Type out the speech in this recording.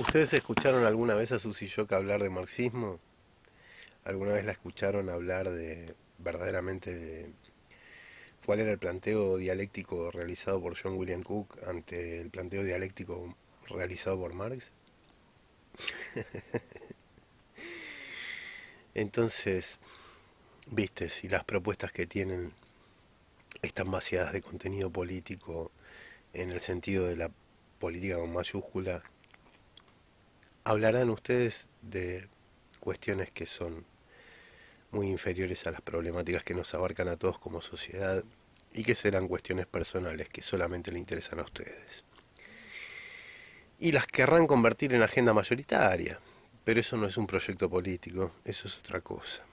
¿Ustedes escucharon alguna vez a Susy Yoka hablar de marxismo? ¿Alguna vez la escucharon hablar de verdaderamente de cuál era el planteo dialéctico realizado por John William Cook ante el planteo dialéctico realizado por Marx? Entonces, viste, si las propuestas que tienen están vaciadas de contenido político en el sentido de la política con mayúscula, hablarán ustedes de cuestiones que son muy inferiores a las problemáticas que nos abarcan a todos como sociedad y que serán cuestiones personales que solamente le interesan a ustedes. Y las querrán convertir en agenda mayoritaria, pero eso no es un proyecto político, eso es otra cosa.